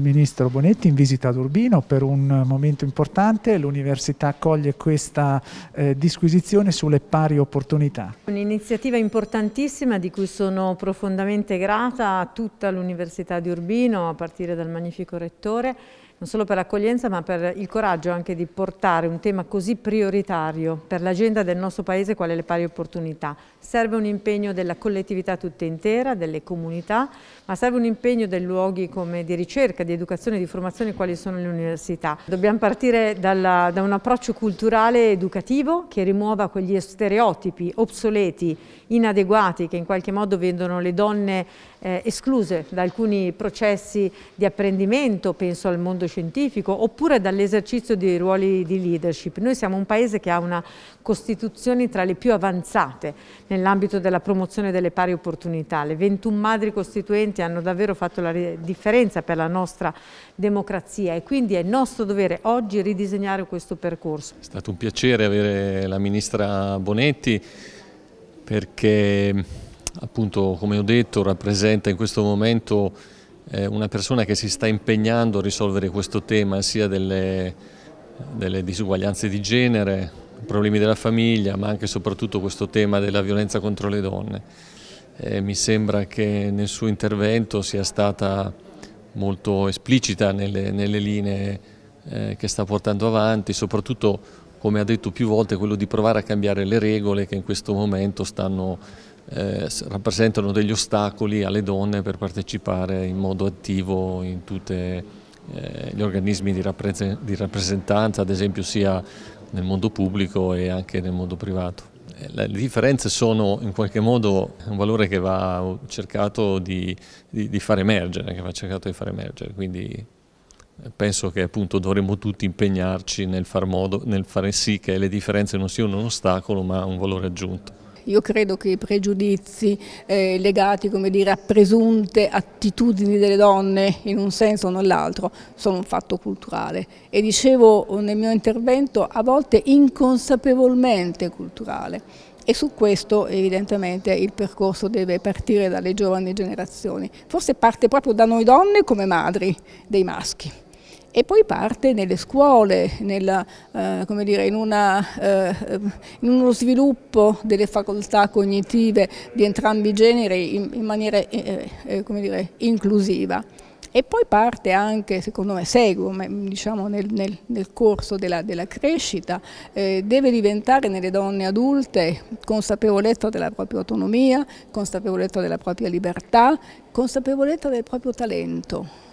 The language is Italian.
il ministro Bonetti in visita ad Urbino per un eh, momento importante. L'università accoglie questa eh, disquisizione sulle pari opportunità. Un'iniziativa importantissima di cui sono profondamente grata a tutta l'Università di Urbino, a partire dal magnifico rettore, non solo per l'accoglienza ma per il coraggio anche di portare un tema così prioritario per l'agenda del nostro Paese quale le pari opportunità. Serve un impegno della collettività tutta intera, delle comunità, ma serve un impegno dei luoghi come di ricerca, di di educazione e di formazione quali sono le università. Dobbiamo partire dalla, da un approccio culturale educativo che rimuova quegli stereotipi obsoleti, inadeguati, che in qualche modo vedono le donne eh, escluse da alcuni processi di apprendimento, penso al mondo scientifico, oppure dall'esercizio di ruoli di leadership. Noi siamo un paese che ha una Costituzione tra le più avanzate nell'ambito della promozione delle pari opportunità. Le 21 madri costituenti hanno davvero fatto la differenza per la nostra democrazia e quindi è nostro dovere oggi ridisegnare questo percorso. È stato un piacere avere la Ministra Bonetti perché appunto come ho detto rappresenta in questo momento eh, una persona che si sta impegnando a risolvere questo tema sia delle, delle disuguaglianze di genere, problemi della famiglia ma anche e soprattutto questo tema della violenza contro le donne. Eh, mi sembra che nel suo intervento sia stata molto esplicita nelle, nelle linee eh, che sta portando avanti, soprattutto come ha detto più volte quello di provare a cambiare le regole che in questo momento stanno eh, rappresentano degli ostacoli alle donne per partecipare in modo attivo in tutti eh, gli organismi di, rappres di rappresentanza, ad esempio sia nel mondo pubblico e anche nel mondo privato. Eh, le differenze sono in qualche modo un valore che va cercato di, di, di far emergere, che va cercato di far emergere, quindi eh, penso che appunto dovremmo tutti impegnarci nel far, modo, nel far sì che le differenze non siano un ostacolo ma un valore aggiunto. Io credo che i pregiudizi eh, legati dire, a presunte attitudini delle donne in un senso o nell'altro sono un fatto culturale e dicevo nel mio intervento a volte inconsapevolmente culturale e su questo evidentemente il percorso deve partire dalle giovani generazioni, forse parte proprio da noi donne come madri dei maschi e poi parte nelle scuole, nella, eh, dire, in, una, eh, in, uno sviluppo delle facoltà cognitive di entrambi i generi in, in maniera eh, eh, eh dire, inclusiva. E poi parte anche, secondo me, segue diciamo, nel, nel, nel, corso della, della crescita, eh, deve diventare nelle donne adulte consapevolezza della propria autonomia, consapevolezza della propria libertà, consapevolezza del proprio talento